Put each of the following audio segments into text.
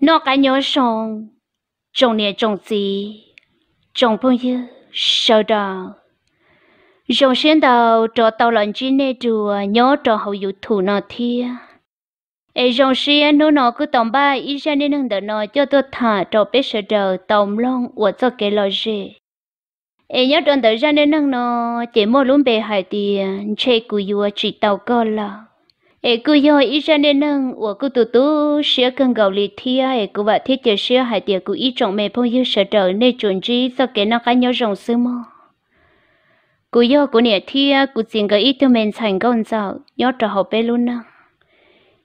nó cả nhớ sông trồng nè trồng gì trồng phong như sơ đỏ rồng xuyên đầu trò tàu lợn chi nè chùa nhớ trò hậu dụ thủ nọ thia ê rồng xuyên nó nọ cứ tổng ba ý ra nên nâng đỡ nọ cho tôi thả trò bế sơ đầu tổng long của cho cái lo gì ê nhớ tròn tờ ra nên nâng nọ chỉ mua luôn bề hải tiền chê cùi dùa chỉ tàu cơ là ấy cứ yo ý ra nên nâng của cứ tụ tụ sửa cần gạo lì thia ấy cứ vợ thiết chờ sửa hai tiệc cứ ý trọng mẹ phong như sợ trở nên chuẩn trí do cái nó cái nhau rộng sớm. mò cứ yo cứ nè thia cứ xin cái ý tụi mình thành công sao nhớ trở học bé luôn nè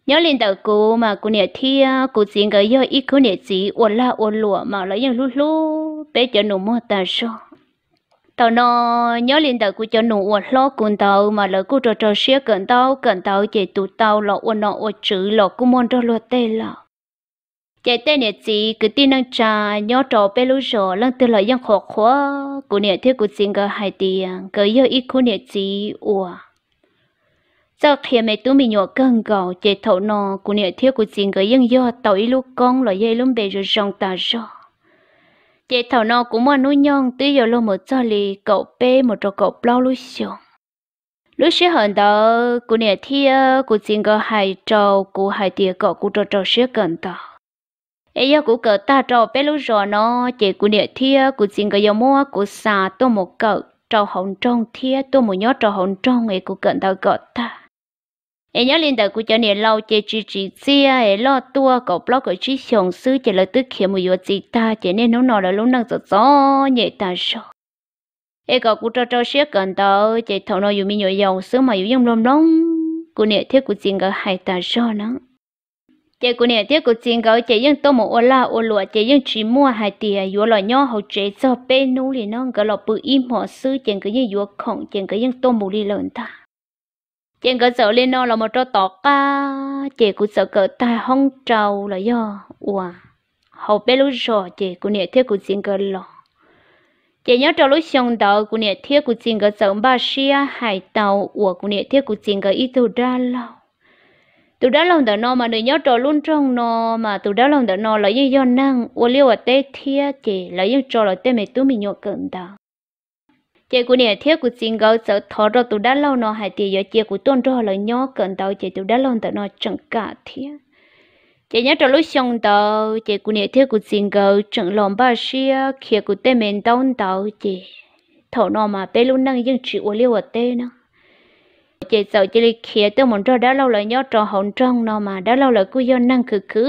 nhớ lên đầu cô mà cô nè thia cô xin cái yo ý cô nè chỉ uốn la uốn lụa mà lấy những lú lú bé chờ nụ mua ta sao tao nó nhớ liên đầu của cho nụ uất lo cùng tao mà lỡ của trò trò xía cận tao cận tao chạy tụ tao lọ uất nọ uất chữ lọ của môn trò luật tê lọ chạy tê nè chị cứ tin năng trà nhớ trò bê lú rò lăng tư lại dân khó khó của nè thế của xin gờ hai tiền gờ yêu ít của nè chị ủa sau khi mẹ tụi mình nhỏ cân gạo chạy thầu nọ của nè thế của xin gờ dân do tàu ít lúc con lại dây lúc bề rồi rong ta rồi chế thảo nó cũng mà nuôi nhông tuy giờ luôn một cho lì cậu bê một trò cậu bao lúc xíu lúc xíu hận đó cụ nè thia cụ xin có hai trâu cụ hai tia cậu cụ trò trò xíu cần đó ấy giờ cụ cậu ta trò bê lúc rồi nó chế cụ nè thia cụ xin có giờ mua cụ xa tôi một cậu trò hồng trong thia tôi một nhớ trò hồng trong ấy cụ cần tao cậu ta em nhớ liên đời của cho nên lâu chơi chơi chơi chia em lo tua cậu blog của chỉ xong sư chỉ là tức khi một giờ gì ta chỉ nên nó nói là lúc năng rất rõ nhẹ ta sợ em cậu của cho cho xét gần đó chỉ thầu nó dùng mi nhồi dầu sư mà dùng dùng lom lom của nhẹ thiết của chuyện cái hai ta sợ nắng chị của nè thiết của chuyện gọi chị dùng tôi một ô la ô lụa chị dân chỉ mua hai tiền vừa à, là nhỏ hậu chế cho bên nô liền nó gọi là bự im họ sư chị cái dân vừa khổng chị cái dân tôi một đi lớn ta Chàng cơ sở lên nó là một trò tỏ ca Chè cũng sở cỡ tai hông trầu là do Ủa Hầu bé lúc rõ chè cũng nhẹ thiết của xin cơ lọ Chè nhớ trò lúc xong đó cũng nhẹ thiết của xin cơ sợ ba xia hải tàu Ủa cũng nhẹ thiết của xin cơ ít thù ra lâu Tụ đó lòng đó nó mà nơi nhớ trò luôn trong nó Mà tụ đó lòng đó nó là như do năng Ủa liêu ở tê thiết chè là như trò là tê mẹ tú mình nhọ cận đó chị cũng nè thiết của xin gấu sợ thọ rồi tụi đã lâu nó hại thì giờ chị của tôn rồi là nhỏ cần đâu chị tụi đã lâu tụi nó chẳng cả thiết chị nhớ trong lúc xong tàu chị cũng nè thiết của xin gấu chẳng lòng ba xia kia của tên mình tàu tàu chị thọ nó mà bé luôn năng dân chịu ở liêu ở tê nó chị sợ chị đi khía tôi muốn cho đã lâu là nhớ trong hồn trong nó mà đã lâu là cứ do năng cứ cứ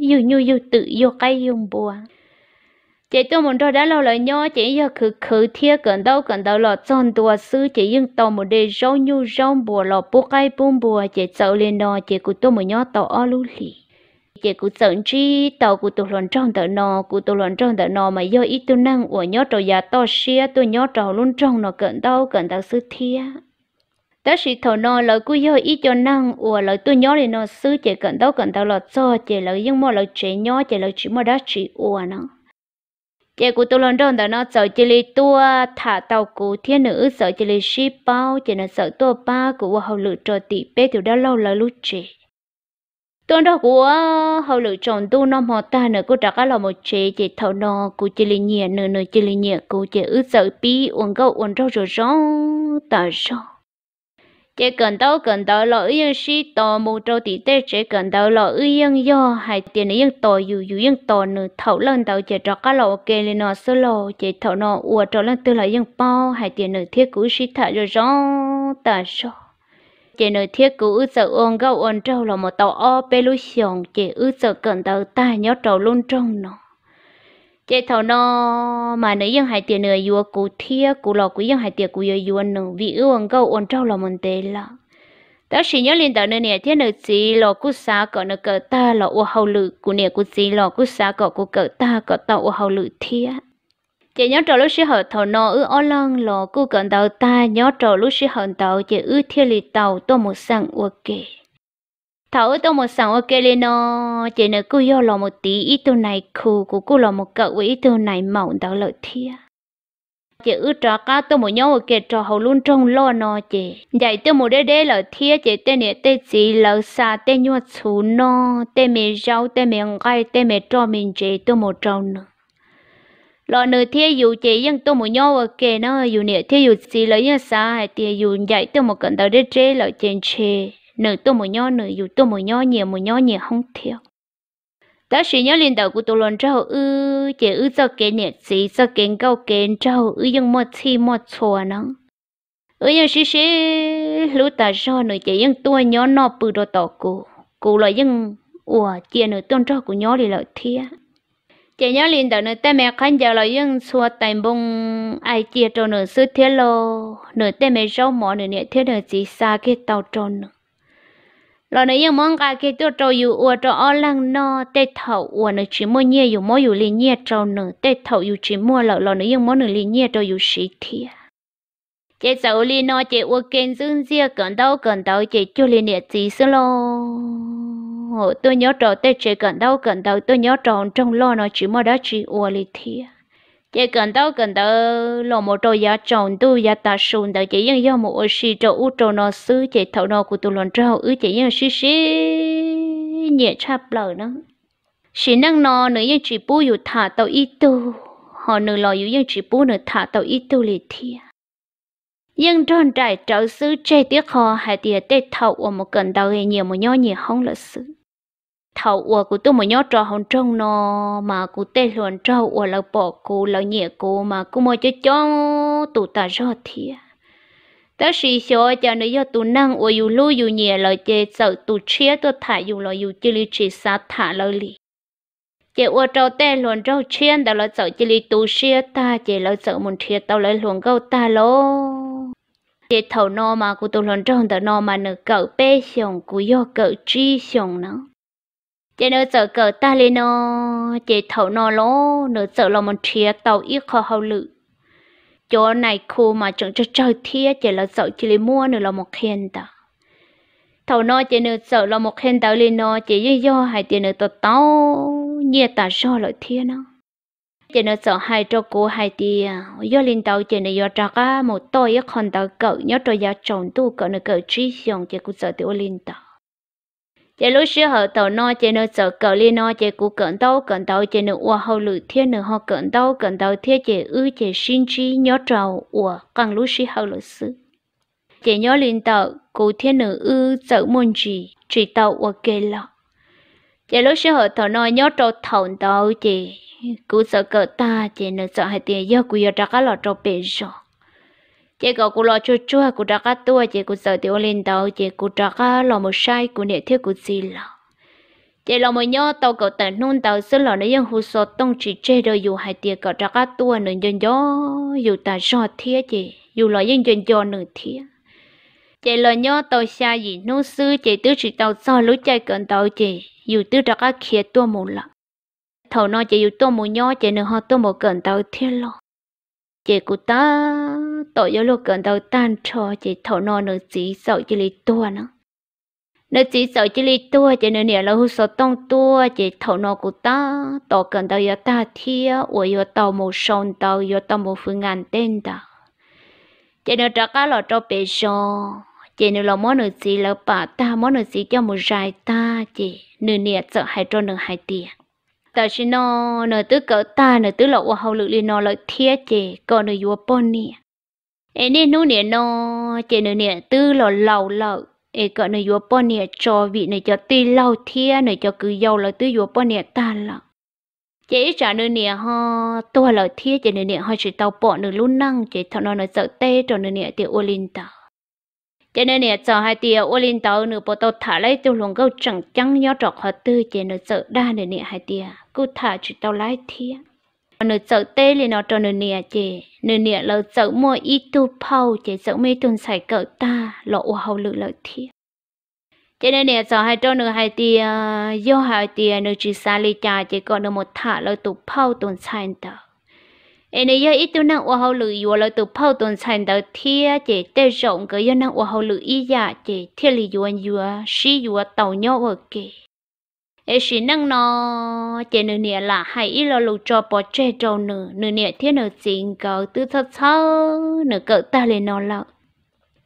yêu nhu yêu tự yêu cái yêu bùa chị tôi muốn rồi đã lâu lời nhớ chị giờ cứ cứ thiê gần đâu gần đâu lọ tròn tua sư chị nhưng tàu một đề rau nhu rau bùa lọ bù cây bùm bùa chị sợ lên nọ chị của tôi muốn nhớ tàu o lú lì chị cũng sợ chi tàu của tôi luận trong tờ nọ của tôi luận trong tờ nọ mà giờ ít tôi năng của nhớ tàu già to xia tôi nhớ tàu luôn trong nọ gần đâu gần đâu sư thiê đó sĩ thầu nọ lời cứ yo ít cho năng ủa lời tôi nhớ lên nó sư chị gần đâu gần đâu lọ cho chị lời nhưng mà lời chị nhớ chị lời chỉ mà đã chị ủa nó giờ cụ tôi lần đầu nó sợ chỉ lì tua thả tàu cụ thiên nữ sợ chỉ lì ship bao chỉ là sợ tua ba của hậu lự trò tỷ bé tiểu đã lâu là lúc chị tôi đó của hậu lự chồng tu nó mò ta nữa cô trả đã là một chế chị thầu nó cụ chỉ lì nhẹ nữa nữa chỉ lì nhẹ cụ chỉ ứ sợ bi uống gấu uống rau rồi rong ta rong chỉ cần đâu cần đâu lo yên si to mù trâu tí tê chỉ cần đâu lo yên yo hay tiền yên to dù dù yên to nửa thấu lần đầu chỉ cho các kê lên nó sơ lọ chỉ thấu nó uo cho lần tư là bao hay tiền nửa thiết cú si thả rồi rõ ta rõ chỉ nửa thiết cú ư sợ ôn gâu ôn trâu là một tàu o pelusion chỉ ư sợ cần đâu ta nhớ trâu luôn trong nó chế thầu nó mà nãy dân hai tiền nữa vừa cụ thia cụ lò quý dân hai tiền cụ vừa vừa nữa vì ưu ăn câu ăn trâu là mình tê là đó chỉ nhớ liên tờ nữa nè thế nữa chỉ lò cụ xa cọ nữa cỡ ta lò u hậu lự cụ nè cụ chỉ lò cụ xa cọ cụ cỡ ta cọ ta u hậu lự thia chế nhớ trâu lúc xí hở thầu nó ư ó lăng lò cụ cận tàu ta nhớ trâu lúc xí hở tàu chế ư thia lì tàu tô một sang u kề thảo tôi một sòng ok lên nó chỉ nữa cứ yêu lo một tí ít tôi này khù của cô lo một cậu với ít tôi này mỏng đó lợi thia chị ước trò cá tôi một nhau kề trò hầu luôn trong lo nó chị dạy tôi một đế đế là thia chị tên này tên gì là xa tên nhua chú nó tên mẹ rau tên mẹ gai tên mẹ trò mình chị tôi một trâu nữa lo nửa thia dù chị nhưng tôi một nhau kề nó dù nè thia dù gì là nhà xa hay thia dù dạy tôi một cận tàu đế đế là trên chị nửa tô mùi nho nửa dù tô mùi nho nhiều mùi nho nhiều không thiếu đó sự nhớ liên đầu của tôi luôn cho ư chỉ ư cho kén nhiệt gì cho kén câu kén trâu ư nhưng mà chi mà chùa nó ư nhưng xí xí lũ ta cho nửa chỉ nhưng tôi nhớ nó bự đồ tổ cụ cụ là nhưng ủa chỉ nửa tôn trâu của nhớ thì lợi thiệt chị nhớ liền đầu nửa tay mẹ khán giờ là dân xua tay bông ai chia cho nửa sư thế lô nửa tay mẹ rau mỏ nửa nè thế nửa chỉ xa cái tàu tròn nửa lo nãy giờ mong cái cái tôi trâu yêu ua trâu ở lăng nọ, tê thầu ua nãy chỉ mua nhẹ yêu mua yêu liền nhẹ trâu nữa tê thầu yêu chỉ mua lợ lo nãy giờ mua nữa liền nhẹ trâu yêu xí thiệt chị sầu li nọ chị ua kênh dương dìa gần đâu gần đâu chị chú li nè chị xưa lo tôi nhớ trâu tê chị gần đâu gần đâu tôi nhớ trâu trong lo nó chỉ mua đó chỉ ua li thiệt chỉ cần đâu cần đâu lò một trâu giá trồng tu giá ta sùn đâu chỉ những do một ô xì trâu u trâu nó xứ chỉ thầu nó của tụi lon trâu ứ chỉ những xí xí nhẹ chạp lờ nó xí năng nó nữa những chỉ bù dù thả tàu ít tu họ nửa lò dù những chỉ bù nửa thả tàu ít tu lì thia nhưng tròn trải trâu xứ chơi tiếc họ hay tiệt tết thầu ở một cần đâu nhiều một nhỏ nhiều không là xứ thầu ua của tôi mà nhớ trò hồng trông nó mà cụ tê luận trâu ua là bỏ cụ là nhẹ cụ mà cụ mới cho cho tụ ta rõ thìa ta sĩ xó cho nó do tụ năng ua dù lưu dù nhẹ là chê sợ tụ chia tôi thả dù là dù chê lý chỉ xa thả lời lì chê ua trâu tê luận trâu chiên ta là sợ chê lý tụ chia ta chê là sợ muốn chia tao lấy luận gâu ta lô chê thầu nó mà cụ tụ luận trâu ta nó mà nửa cậu bê xong cụ do cậu chi xong nó chị nó sợ cờ ta lên nó chị thấu nó lố nó sợ là một chia tàu ít khó hậu lự chỗ này khu mà chẳng cho trời thia chị là sợ chị lấy mua nữa là một khen ta thầu nó chị nữa sợ là một khen tàu lên nó chị do do hai tiền nữa tao tao nhẹ ta do lại thia nó chị nó sợ hai cho cô hai tia do lên tàu chị nó do trả cả một tôi ít còn tàu cậu nhớ cho gia chồng tu cậu nó cậu trí xong chị cũng sợ tiểu lên tàu chế dạ, lúc xưa họ tàu no chế nó sợ cờ li no chế cú cẩn tàu cẩn tàu chế nó ua hậu lử thiên nữa họ cẩn tàu cẩn tàu thiên chế ư chế sinh chi nhớ trầu ua càng lúc xưa hậu lử sư chế nhớ linh tàu cú thiên nữa ư sợ môn gì chỉ tàu ua kê lọ chế dạ, lúc xưa họ tàu no nhớ trầu thầu tàu chế cú sợ cờ ta chế nó sợ hai tiền do cú giờ trả cả lọ trầu bể rồi chỉ có cô lo cho chua cô đã cắt tua chỉ cô sợ tiểu lên tàu chỉ cô đã cắt lò một sai cô niệm thiết cô gì lò chỉ lo một nhau tàu cậu tận nôn tàu xứ lo nó dân hồ sơ tông chỉ chơi đời dù hai tiệc cậu đã cắt tua nửa dân gió dù ta do thiết chỉ dù lo dân dân gió nửa thiết chỉ lo nhau tàu xa gì nô sư chỉ tứ chỉ tàu so lối chạy cận tàu chỉ dù tứ đã cắt khía tua một lần thầu nó chỉ dù tua một nhau chỉ nửa họ tua một cận tàu thiết lo chị cụ ta tội gió lô gần đầu tan trò chị thổ nò nữ chỉ sợ chị li tua nữa nữ chỉ sợ chị li tua chị nữ nè là hú sợ tông tua chị thổ nò cụ ta tổ gần đầu gió ta thia ủa gió tàu một sông tàu gió tàu một phương ngàn tên ta chị nữ trả cá lọ cho bề sò chị nữ là món nữ chỉ là bà ta món nữ chỉ cho một dài ta chị nữ nè sợ hai trâu nữ hai tiền ta chỉ nó nở tứ cỡ ta nở tứ lậu hậu lực liền nó lợi thiết chế còn nở vua bôn nè ê nên nô nè nó chế nở nè tứ lậu lâu lậu ấy cỡ nở vua bôn nè cho vị nở cho tì lâu thiết nở cho cứ giàu lợi tứ vua bôn nè ta lậu chế trả nở nè ho tua lợi thiết chế nở nè ho chỉ tàu bỏ nở luôn năng chế thằng nó nở sợ tê cho nở nè tiểu ô linh tàu cho nên nè cho hai tia ô linh tàu nửa bộ tàu thả lấy tiêu luồng câu chẳng chẳng nhó trọc họ tư chè nửa sợ đa nửa nè hai tia cứ thả chỉ tao lái thia nó sợ tê liền nó cho nó nia chè nó nia lỡ sợ mua ít tu phao chè sợ mấy tuần xài cỡ ta lỡ u hầu lự lợi thia cho nên nè sợ hai cho nó hai tia do hai tia nó chỉ xa lì trà chè còn nó một thả lỡ tu phao tuần xài tờ em này do ít tu năng u hầu lự vừa lỡ tu phao tuần xài tờ thia chè tê rộng cái do năng u hầu lự ý dạ chè thiên lì vừa vừa sĩ vừa tàu nhau ở kì ấy chỉ năng nó chỉ nửa nè là hay ít lo lụt cho bỏ che trâu nửa nửa nè thiên nửa chính cầu tư thật sao nửa cỡ ta lên nó lợ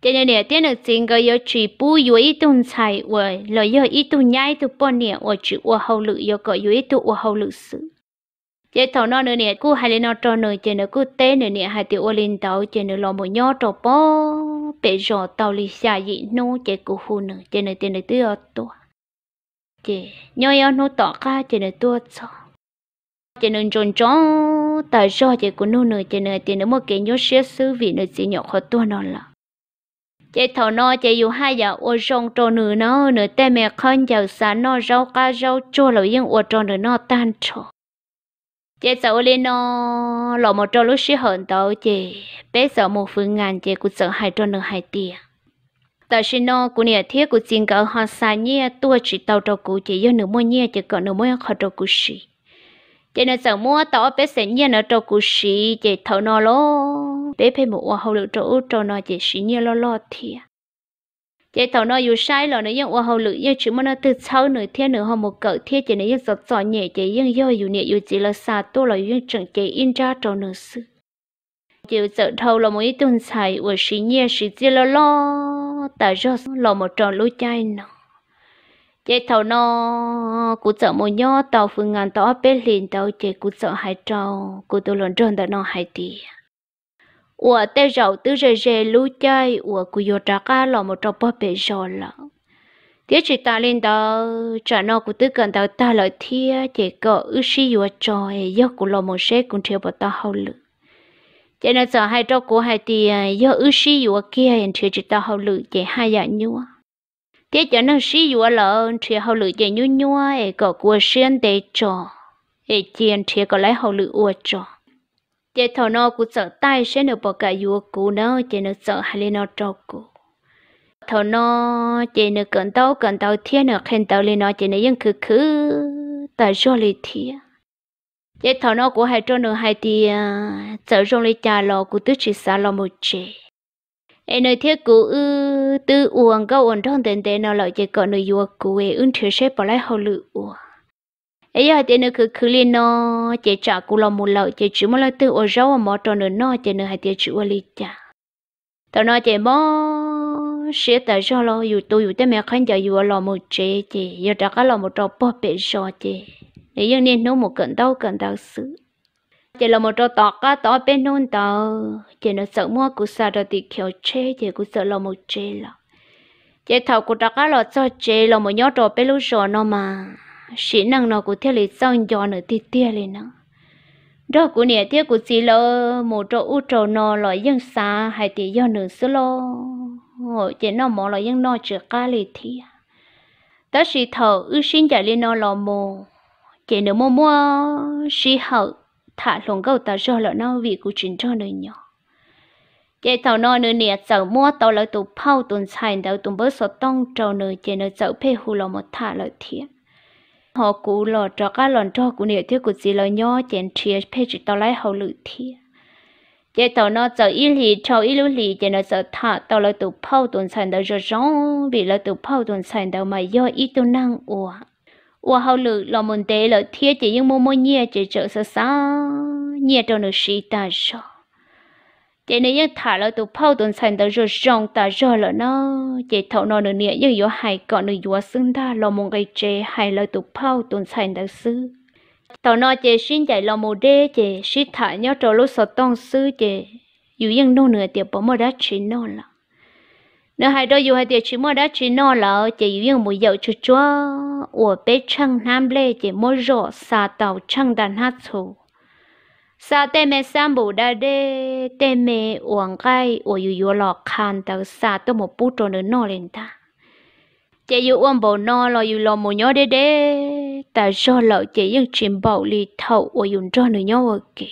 chỉ nửa nè thiên nửa chính cầu yếu chỉ bu yếu ít tuần xài rồi lo yếu ít tuần nhai tu bỏ nè rồi chỉ uo hậu lự yếu cỡ yếu ít tu uo hậu lự sự chỉ thầu nó nửa nè cú hay lên nó cho nửa chỉ nửa cú té nửa nè hay tiểu uo lên tàu chỉ nửa lo một nhó trâu bỏ bể rò tàu lì xài gì nô chỉ cú hù nửa chỉ nửa tiền nửa tiêu tua chị nhau yêu nó tỏ ca chị là tua cho chị nên trốn trốn tại do chị của nó nữa chị nữa chị nữa một cái nhớ sẽ sư vị nữa chị nhỏ khó tua nó là chị thầu nô chị dù hai giờ ô rong trâu nửa nó nửa tay mẹ khăn giờ sáng nó rau cá rau chua là yên ô trâu nửa nó tan cho chị sợ lên nó lọ một trâu lúc xí hận tao chị bé sợ một phương ngàn chị cũng sợ hai trâu nữa hai tiền tại xin nó cũng nhớ thiết của chính cỡ họ xa nhé tua chỉ tàu trâu cũ chỉ do nửa mua nhé chỉ cỡ nửa mua họ trâu cũ xì chỉ nó chẳng mua tàu bé sẽ nhé nửa trâu cũ xì chỉ thầu nó lo bé phải mua hoa hậu lựu trâu trâu nó chỉ xì nhé lo lo thiệt chỉ thầu nó dù sai lo nó yên hoa hậu lựu yên chỉ muốn nó từ sau nửa thiên nửa họ một cỡ thiết chỉ nó yên giọt nhẹ chỉ yên do dù nhẹ dù chỉ là xa tua là yên chẳng chỉ in ra trâu nửa sự chỉ sợ thầu là mỗi tuần xài của xì nhé xì chỉ lo lo ta rơ lò một tròn lối chai nó chạy thầu nó cú sợ một nhó tàu phương ngàn tàu bê liền tàu chạy cú sợ hai trâu cú tôi lần trơn tàu nó hai tì ủa tê rậu tứ rề rề lối chai ủa cú vô trả cá lò một tròn bó bê rồi lợ tiếc chỉ ta lên tàu trả nó cú tứ cần tàu ta lợi thia chạy cọ ước sĩ vô trò ấy do cú lò một xe cũng theo bọn ta hậu lực cho nên giờ hai trâu của hai à, thì do ư sĩ dùa kia hiện thì chỉ tao hậu lự chỉ hai giờ nhua thế cho nên sĩ dùa lợ thì hậu lự chỉ nhua nhua ấy có của xuyên để cho, ấy chiên thì có lấy hậu lự uo cho, chỉ thọ nó cũng sợ tay sẽ được bỏ cả dùa cũ nó chỉ nó sợ hai lên nó trâu cũ thọ nó chỉ nó cần tàu cần tàu thiên nó khen tàu lên nó chỉ nó vẫn cứ cứ tại do lì thiên cái thảo nó của hai trâu nữa hai thì chở à, trong lấy trà lò của tứ chỉ xa lò một chỉ em nói thế cụ ư tư uống câu uống trong tiền tiền nó lại chỉ có nơi vua cụ ấy ứng thừa sẽ bỏ lại hậu lự uống ấy giờ tiền nó cứ cứ lên nó chỉ trả cụ lò một lọ chỉ chữ một lọ tư uống rau mà trâu nữa nó chỉ nữa hai tiền chữ uống ly trà tao nói chỉ mò sẽ tại sao lo dù tôi dù tới mẹ khán giả dù lò một chế chị giờ trả cả lò một trò bỏ bể so chị để dân nên nấu một cận tàu cận tàu xứ chỉ là một trò tọt cá tọt bên nôn tàu chỉ là sợ mua của sa rồi thì kiểu chê chỉ cụ sợ là một chê là chỉ thầu của đặt cá là cho chê là một nhóm trò bên lúc rồi nó mà sĩ năng nó cụ theo lý xong cho nữa thì tia lên nó đó của nè tia của chỉ là một trò u trò nó loại dân xa hay thì do nữa xứ lo chỉ nó mỏ loại dân nó chưa cá lì thì đó sĩ thầu ư sinh trả lên nó là một cái nếu mua mua sĩ hậu thả lồng gấu ta cho lọ nó vì cụ chính cho nơi nhỏ chế tàu nó nơi nè chở mua tàu lại tụ phao tuần xài đầu tụ bớt sọt tông trâu nơi chế nơi chở phê hù lọ một thả lại thiệt họ cụ lọ cho các lòn cho cụ nè thiếu của gì lọ nhỏ chèn chia phê chỉ tàu lại hậu lự thiệt chế tàu nó chở ít lì cho ít lưu lì chế nó chở thả tàu lại tụ phao tuần xài đầu cho rong vì lại tụ phao tuần xài đầu mà do ít tu năng uổng 我好了，老门得了，天只用摸摸捏只这是啥？捏着那谁打上？这那样打了都跑动才到热上打热了呢，这头那那捏又有海搞那药生打老门给这海了都跑动才到死。头那这现在老门得这是打要着路手动死这，有样弄那点不么得吃弄了。那还到有还点吃么得吃弄了，这有样没有吃着。我被称南北的莫若杀到称的那处。sa te me sam bu da de te me uang kai o yu yu lo khan ta sa to mo pu to no no len ta che yu uang bo no lo yu lo mo nyo de de ta jo lo che yung chim bo li thau o yun cho no nyo o ki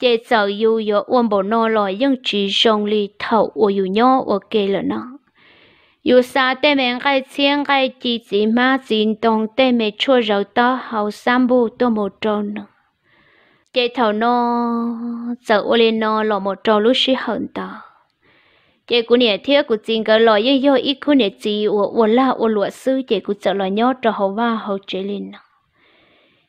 che sa yu yo uang bo no lo yung chi song li thau o yu nyo o ke lo no 有啥对面爱钱爱几子嘛行动对面出肉到后三步都冇做呢。这头呢，走我哩呢，落冇做路是很大。这姑娘听古真个老爷要一姑娘子，我我啦我落手，这古走了鸟着好哇好这里呢。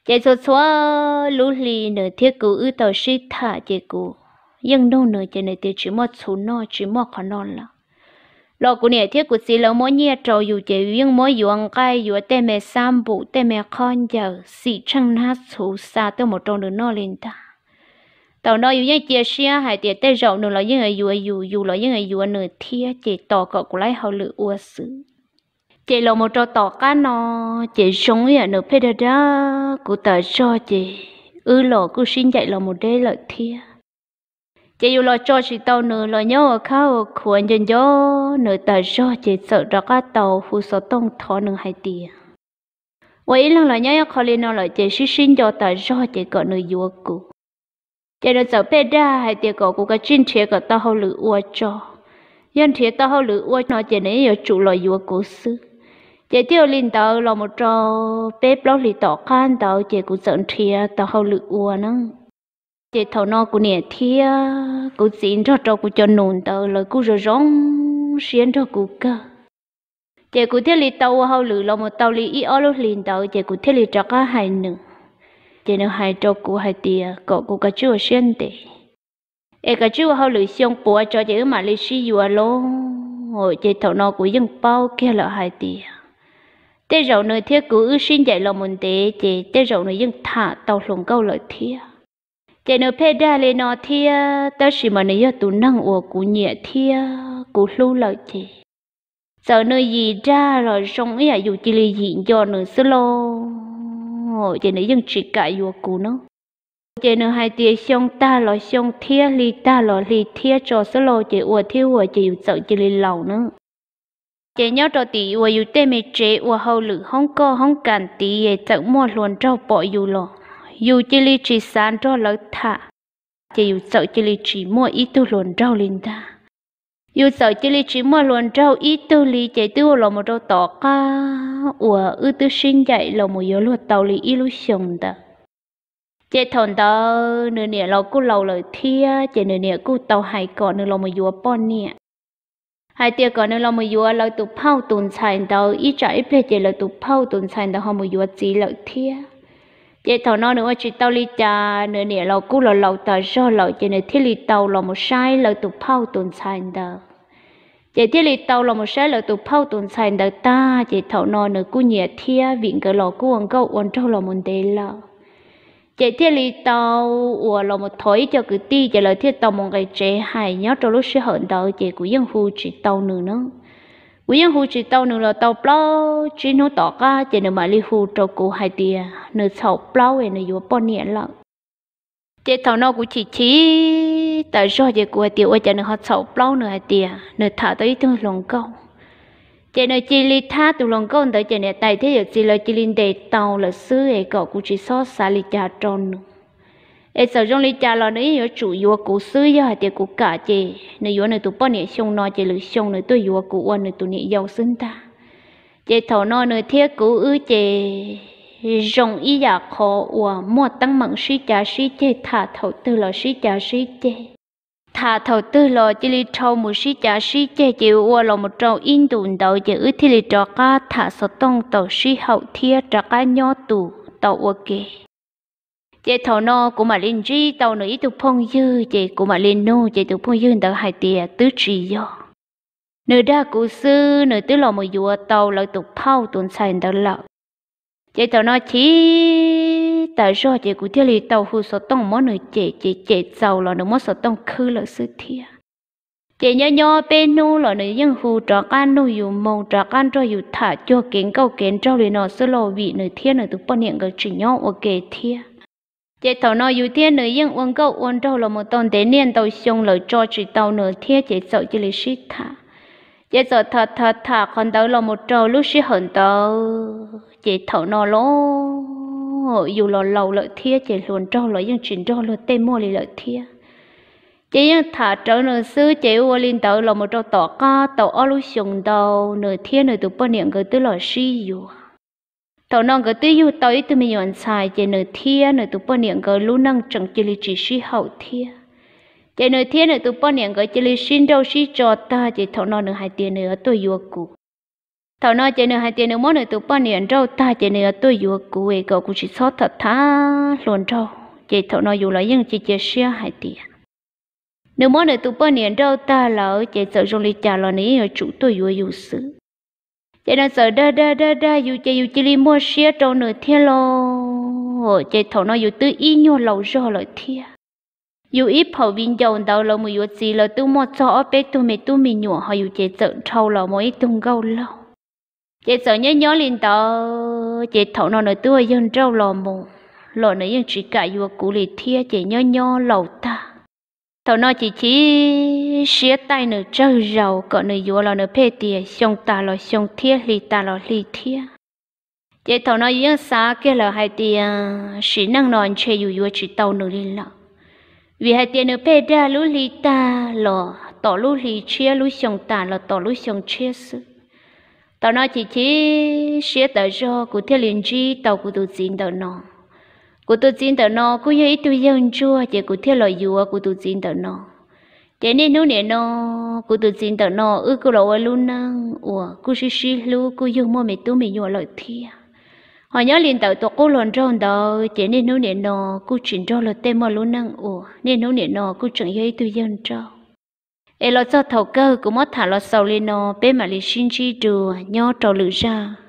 这错错路里呢，听古遇到是他这古，应弄呢，这呢就只么出呢，只么可能了。lo cũng nè thiết của xí lâu mỗi nhà trâu dù chỉ riêng mỗi yuang gai yu tê mẹ sam bụ tê mẹ con giờ xì chăng na xù xa tới một trong đường nó lên ta tàu nó yu những chia xia hai tiệt tê rậu nửa là những ở yu yu yu là yên ở yu nửa thiết chế tò cọ của lấy hậu lự ua sự chế lâu một trâu tò cá nó chế sống ở nửa pê đa đa của tờ cho chế ư lộ cứ xin dạy là một đế lợi thiết chị yêu lo cho chị tàu nửa lo nhớ ở khao khuôn dân gió nửa tờ gió chị sợ ra cá tàu phụ số tông thọ nửa hai tiền vậy lần lo nhớ khó lên nó lo chị xí xin cho tờ gió chị có nửa yêu cũ chị nửa sợ bé ra hai tiền có cụ cái chân chị có tao hậu lửa ua cho dân chị tao hậu lửa ua nó chị nãy giờ chủ lo yêu cũ sư chị tiêu linh tàu lo một trò bé lo lì tàu khan tàu chị cũng sợ chị tao hậu lửa ua nâng chị thầu nó cũng nè thia cũng xin cho cho cũng cho nôn tờ lời cũng rồi rong xin cho cũng cơ chị cũng thiết lý tàu hậu lử lo một tàu lý ít ở lúc liền tàu chị cũng thiết lý cho cả hai nương chị nó hai cho cũng hai tia có cũng cả chưa xin tệ e cả chưa hậu lử xong bùa cho chị ở malaysia luôn vừa lo ngồi chị thầu nó cũng dừng bao kia là hai tia thế rồi nơi thiết cứ xin dạy lo một tê chị thế rồi nơi dừng thả tàu lồng câu lợi thiết chế nó phê ra lên nó thia ta chỉ mà nó giờ năng ủa cú nhẹ thia cú lưu lợi chế giờ nó gì ra rồi xong ấy à dù chỉ là gì cho nó sơ lô chế nó dừng chỉ cả ủa cú nó chế nó hai tia xong ta lo xong thia li ta lo li thia cho sơ lô chế ủa thia ủa chế dù sợ chỉ là lâu nữa chế nhớ cho tí ủa dù tê mê chế ủa hậu lử không co không cản tí để tận mua luôn cho bỏ dù lo dù chỉ li chỉ sáng cho lỡ thả chỉ dù sợ chỉ li chỉ mua ít tu luồn rau lên ta dù sợ chỉ li chỉ mua luồn rau ít tu li chỉ tu là một rau tỏ ca ủa ư tu sinh dạy là một yếu luật tàu li ít lúc sống ta chỉ thằng ta nửa nè lâu cứ lâu lời thia chỉ nửa nè cứ tàu hải cọ nửa là một yếu bọn nè hai tia còn nữa là một vừa là tụ phao tụn xài đầu ít trái ple chỉ là tụ phao tụn xài đầu họ một vừa chỉ lợi thia vậy thầu nó nữa chỉ tao li cha nửa nẻ lâu cú lâu lâu ta do lâu chỉ nửa thiết li tàu lâu một sai lâu tụ phao tuần sai đó vậy thiết li tàu lâu một sai lâu tụ phao tuần sai đó ta vậy thầu nó nửa cú nhẹ thia viện cái lâu cú ăn câu ăn trâu lâu một đề lâu vậy thiết li tàu ủa lâu một thổi cho cứ ti vậy lời thiết tàu một cái chế hài nhớ trong lúc sẽ hận đó vậy cũng yên hù chỉ tàu nửa nữa quý nhân hú chỉ tàu nửa là tàu plau chỉ nó tỏ ca chỉ nửa mà li hú trâu cụ hai tia nửa sầu plau về nửa vừa bón nhẹ lận chỉ tàu nó cũng chỉ chỉ tại do chỉ của tiêu ở chỉ nửa họ sầu plau nửa hai tia nửa thả tới tương lòng câu chỉ nửa chỉ li tha từ lòng câu tới chỉ nửa tại thế giới chỉ là chỉ linh đề tàu là xứ ấy cậu cũng chỉ xót xa li cha tròn nữa ai sợ trong lịch cha lo nữa chủ yếu cố sư yếu hay tiền cố cả chê nữa yếu nữa tụi bọn nhẹ xong nó chê lử xong nữa tụi yếu cố quan nữa tụi nhẹ giàu sinh ta chê thầu nó nữa thiết cố ư chê rồng ý giả khó của mua tăng mặn suy trả suy chê thả thầu tư lo suy trả suy chê thả thầu tư lo chỉ li trâu một sĩ trả sĩ chè chỉ ua lo một trâu yên tùn đầu chỉ ư thì li trò ca thả sọ tông tàu sĩ hậu thia trà ca nho tù tàu ok chị thầu no của mà linh duy tàu nữa ít phong dư chị của mà linh nô chị tụ phong dư tàu hai tia tứ trì do nửa đa cụ sư nửa tứ lò một dùa tàu lợi tụ phao tuần sai tàu lợ chị tàu nó chỉ tại do chị cụ thiết lì tàu hư sọ tông món nửa chị chị chị giàu lò nửa món sọ tông khư lợi sư thiệt chị nhớ nhớ bên nu lò nữ nhân hư trọ ăn nu dù mông trọ ăn cho dù thả cho kiến câu kiến cho lì nó sơ lò vị nữ thiên nữ tụ bọn niệm cái chỉ nhau ok thiên chế tàu nó yêu thiên nữ yên uống câu uống đâu là một tông tế niên tàu xung lời cho chỉ tàu nửa thiên chế sợ chỉ lý sĩ thả chế sợ thật thật thả còn tàu là một trâu lúc sĩ hận tàu chế tàu nó lỗ dù là lâu lợi thiên chế luôn trâu lợi yên chuyển trâu lợi tên mua lý lợi thiên chế yên thả trâu nửa sư chế uống linh tàu là một trâu tỏ ca tàu ở lúc xung tàu nửa thiên nửa tụ bơ niệm cứ tư là sĩ dù tàu nông cái tuy tới tàu ít tụi mình nhận sai chỉ nửa thia nửa tụi bọn niệm cái lũ năng chẳng chỉ lý chỉ sĩ hậu thiên chỉ nơi thiên nơi tụi bọn niệm cái chỉ lý xin đâu sĩ cho ta chỉ thầu nông nửa hai tiền nửa tôi yêu cụ thầu nông chỉ nửa hai tiền nửa mỗi nơi tụi bọn niệm đâu ta chỉ nửa tôi yêu cụ ấy cậu cũng chỉ sót thật tha luôn đâu chỉ thầu nông yêu là nhưng chỉ chỉ sĩ hai tiền nếu mỗi nơi tụi bọn niệm đâu ta là chỉ sợ trong lý trả lời nấy ở chủ tôi yêu yêu sự cho nên giờ đa đa đa đa dù chơi dù chơi mua xe trâu nửa thiên lô chơi thầu nó dù tư y nhô lâu rò lời thiên dù ít phổ viên dầu đầu lâu mùi dù gì là tu mua cho ở bên tu mẹ tu mẹ nhổ họ dù chơi sợ trâu là mỗi tung gâu lâu chơi sợ nhớ nhớ liền đó chơi thầu nó nửa tu ở dân trâu lò mù lò nửa dân chỉ cả dù cụ lì thiên chơi nhớ nhớ lâu ta thầu nói chỉ chỉ xía tay nửa trâu dầu cỡ nửa dúa lò nửa phê tìa xông ta lò xông thiết lì ta lò lì thiết chế thầu nói yên xa kia là hai tìa xí năng nòn chê dù dúa chỉ tao nửa lì lọ vì hai tìa nửa phê ra lũ lì ta lò tỏ lũ lì chia lũ xông ta lò tỏ lũ xông chia sự tàu nói chỉ chỉ xía tay rô cụ thiết liền chi tao cụ tụ dính tao nó cô tu chín tờ nó cô yêu ít tu dân chua chỉ cô theo lời dùa cô tu chín tờ nó thế nên nó nè nó cô tu chín tờ nó ư cô lo luôn năng ủa cô xí xí lu cô yêu mua mẹ tu mẹ nhua lời thia họ nhớ liền tờ tổ cô lòn tròn đó thế nên nó nè nó cô chuyển cho lời tên mua luôn năng ủa nên nó nè nó cô chẳng yêu ít tu dân trâu ê lo cho thầu cơ cũng mất thả lo sau lên nó bé mà lì xin chi trừ nhớ trầu lử ra